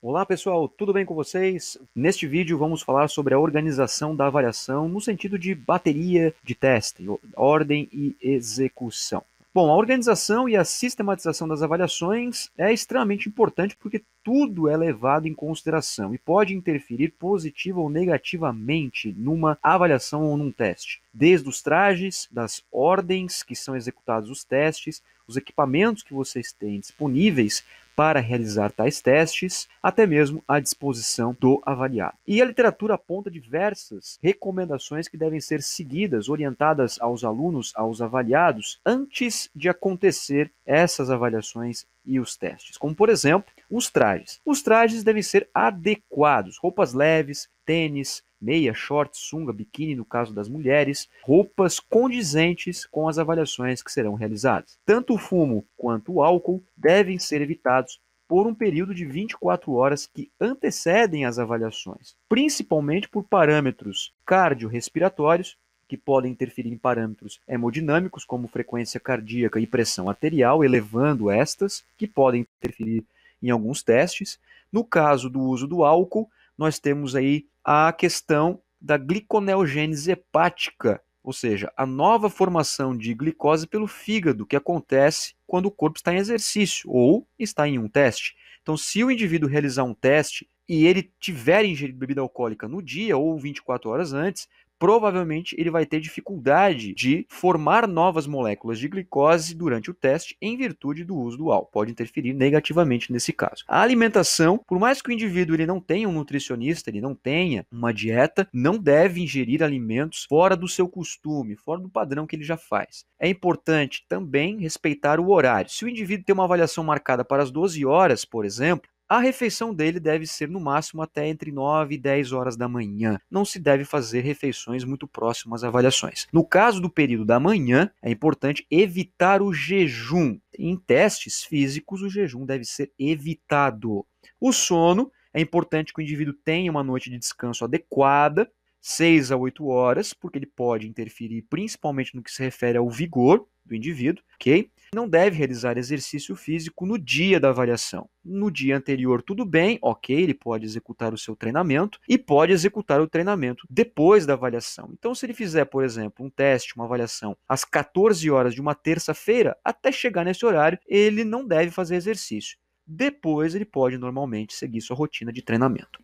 Olá pessoal, tudo bem com vocês? Neste vídeo vamos falar sobre a organização da avaliação no sentido de bateria de teste, ordem e execução. Bom, a organização e a sistematização das avaliações é extremamente importante porque tudo é levado em consideração e pode interferir positiva ou negativamente numa avaliação ou num teste. Desde os trajes, das ordens que são executados os testes, os equipamentos que vocês têm disponíveis para realizar tais testes, até mesmo à disposição do avaliado. E a literatura aponta diversas recomendações que devem ser seguidas, orientadas aos alunos, aos avaliados, antes de acontecer essas avaliações e os testes, como por exemplo os trajes. Os trajes devem ser adequados, roupas leves, tênis, meia, short, sunga, biquíni no caso das mulheres, roupas condizentes com as avaliações que serão realizadas. Tanto o fumo quanto o álcool devem ser evitados por um período de 24 horas que antecedem as avaliações, principalmente por parâmetros cardiorrespiratórios que podem interferir em parâmetros hemodinâmicos, como frequência cardíaca e pressão arterial, elevando estas, que podem interferir em alguns testes. No caso do uso do álcool, nós temos aí a questão da gliconeogênese hepática, ou seja, a nova formação de glicose pelo fígado que acontece quando o corpo está em exercício ou está em um teste. Então, se o indivíduo realizar um teste e ele tiver ingerido bebida alcoólica no dia ou 24 horas antes, provavelmente ele vai ter dificuldade de formar novas moléculas de glicose durante o teste em virtude do uso do álcool. Pode interferir negativamente nesse caso. A alimentação, por mais que o indivíduo ele não tenha um nutricionista, ele não tenha uma dieta, não deve ingerir alimentos fora do seu costume, fora do padrão que ele já faz. É importante também respeitar o horário. Se o indivíduo tem uma avaliação marcada para as 12 horas, por exemplo, a refeição dele deve ser no máximo até entre 9 e 10 horas da manhã. Não se deve fazer refeições muito próximas às avaliações. No caso do período da manhã, é importante evitar o jejum. Em testes físicos, o jejum deve ser evitado. O sono é importante que o indivíduo tenha uma noite de descanso adequada, 6 a 8 horas, porque ele pode interferir principalmente no que se refere ao vigor do indivíduo, ok? não deve realizar exercício físico no dia da avaliação. No dia anterior, tudo bem, ok, ele pode executar o seu treinamento e pode executar o treinamento depois da avaliação. Então, se ele fizer, por exemplo, um teste, uma avaliação às 14 horas de uma terça-feira, até chegar nesse horário, ele não deve fazer exercício. Depois, ele pode normalmente seguir sua rotina de treinamento.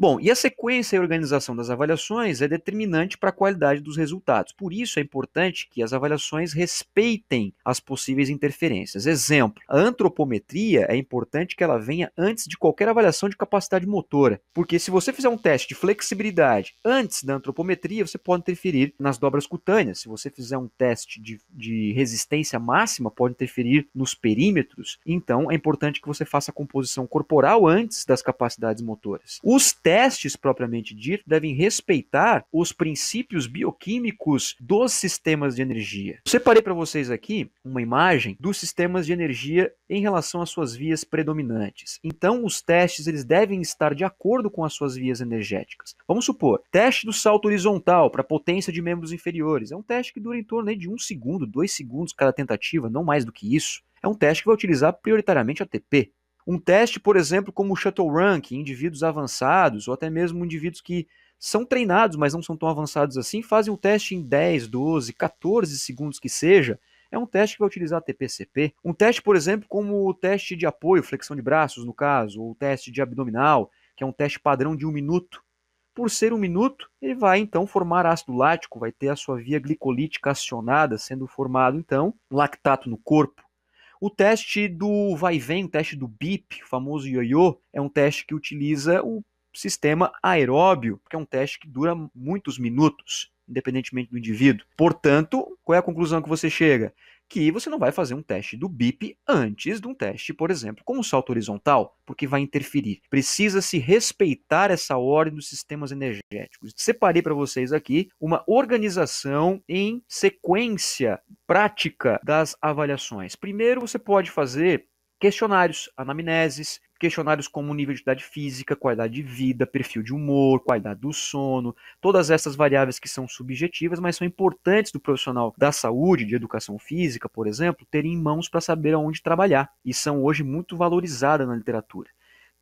Bom, e a sequência e organização das avaliações é determinante para a qualidade dos resultados. Por isso é importante que as avaliações respeitem as possíveis interferências. Exemplo, a antropometria é importante que ela venha antes de qualquer avaliação de capacidade motora, porque se você fizer um teste de flexibilidade antes da antropometria, você pode interferir nas dobras cutâneas. Se você fizer um teste de, de resistência máxima, pode interferir nos perímetros. Então é importante que você faça a composição corporal antes das capacidades motoras. Os testes propriamente dito devem respeitar os princípios bioquímicos dos sistemas de energia. Eu separei para vocês aqui uma imagem dos sistemas de energia em relação às suas vias predominantes. Então, os testes eles devem estar de acordo com as suas vias energéticas. Vamos supor, teste do salto horizontal para potência de membros inferiores. É um teste que dura em torno de um segundo, dois segundos cada tentativa, não mais do que isso. É um teste que vai utilizar prioritariamente ATP. Um teste, por exemplo, como o Shadowrun, que indivíduos avançados ou até mesmo indivíduos que são treinados, mas não são tão avançados assim, fazem um teste em 10, 12, 14 segundos que seja, é um teste que vai utilizar TPCP. Um teste, por exemplo, como o teste de apoio, flexão de braços, no caso, ou o teste de abdominal, que é um teste padrão de um minuto. Por ser um minuto, ele vai então formar ácido lático, vai ter a sua via glicolítica acionada, sendo formado então lactato no corpo. O teste do vai vem, o teste do BIP, o famoso ioiô, é um teste que utiliza o sistema aeróbio, que é um teste que dura muitos minutos, independentemente do indivíduo. Portanto, qual é a conclusão que você chega? que você não vai fazer um teste do BIP antes de um teste, por exemplo, com o salto horizontal, porque vai interferir. Precisa se respeitar essa ordem dos sistemas energéticos. Separei para vocês aqui uma organização em sequência prática das avaliações. Primeiro, você pode fazer questionários, anamneses, questionários como nível de idade física, qualidade de vida, perfil de humor, qualidade do sono, todas essas variáveis que são subjetivas, mas são importantes do profissional da saúde, de educação física, por exemplo, terem em mãos para saber aonde trabalhar, e são hoje muito valorizadas na literatura.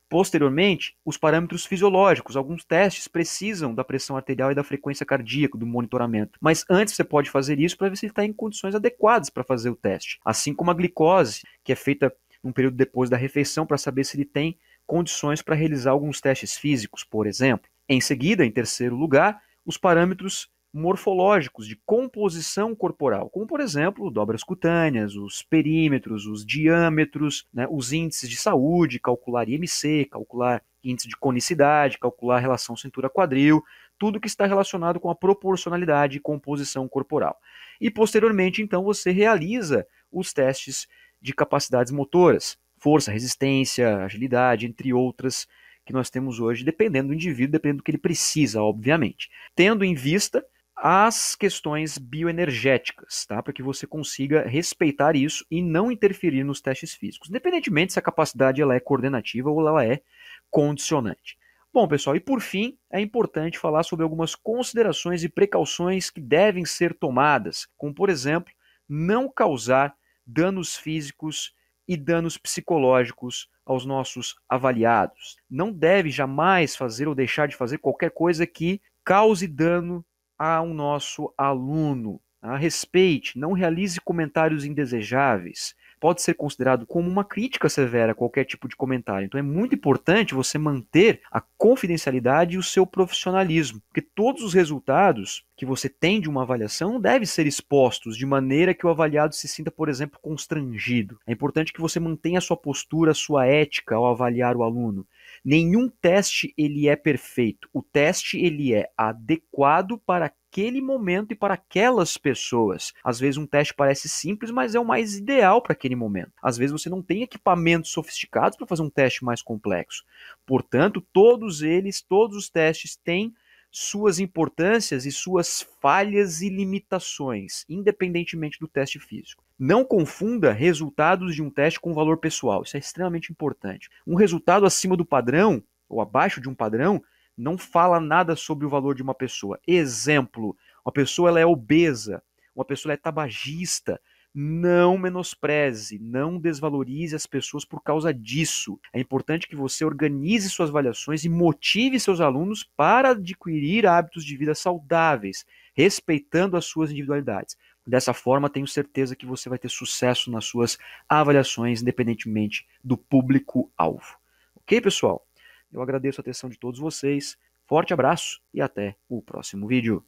Posteriormente, os parâmetros fisiológicos. Alguns testes precisam da pressão arterial e da frequência cardíaca, do monitoramento. Mas antes você pode fazer isso para ver se está em condições adequadas para fazer o teste. Assim como a glicose, que é feita um período depois da refeição para saber se ele tem condições para realizar alguns testes físicos, por exemplo. Em seguida, em terceiro lugar, os parâmetros morfológicos de composição corporal, como por exemplo dobras cutâneas, os perímetros, os diâmetros, né, os índices de saúde, calcular IMC, calcular índice de conicidade, calcular relação cintura-quadril, tudo que está relacionado com a proporcionalidade e composição corporal. E posteriormente, então, você realiza os testes de capacidades motoras, força, resistência, agilidade, entre outras que nós temos hoje, dependendo do indivíduo, dependendo do que ele precisa, obviamente. Tendo em vista as questões bioenergéticas, tá? Para que você consiga respeitar isso e não interferir nos testes físicos, independentemente se a capacidade ela é coordenativa ou ela é condicionante. Bom, pessoal, e por fim, é importante falar sobre algumas considerações e precauções que devem ser tomadas, como por exemplo, não causar danos físicos e danos psicológicos aos nossos avaliados. Não deve jamais fazer ou deixar de fazer qualquer coisa que cause dano ao nosso aluno. A ah, Respeite, não realize comentários indesejáveis pode ser considerado como uma crítica severa a qualquer tipo de comentário. Então é muito importante você manter a confidencialidade e o seu profissionalismo, porque todos os resultados que você tem de uma avaliação devem ser expostos de maneira que o avaliado se sinta, por exemplo, constrangido. É importante que você mantenha a sua postura, a sua ética ao avaliar o aluno. Nenhum teste ele é perfeito. O teste ele é adequado para aquele momento e para aquelas pessoas. Às vezes um teste parece simples, mas é o mais ideal para aquele momento. Às vezes você não tem equipamentos sofisticados para fazer um teste mais complexo. Portanto, todos eles, todos os testes têm suas importâncias e suas falhas e limitações, independentemente do teste físico. Não confunda resultados de um teste com valor pessoal, isso é extremamente importante. Um resultado acima do padrão ou abaixo de um padrão não fala nada sobre o valor de uma pessoa. Exemplo, uma pessoa ela é obesa, uma pessoa ela é tabagista, não menospreze, não desvalorize as pessoas por causa disso. É importante que você organize suas avaliações e motive seus alunos para adquirir hábitos de vida saudáveis, respeitando as suas individualidades. Dessa forma, tenho certeza que você vai ter sucesso nas suas avaliações, independentemente do público-alvo. Ok, pessoal? Eu agradeço a atenção de todos vocês. Forte abraço e até o próximo vídeo.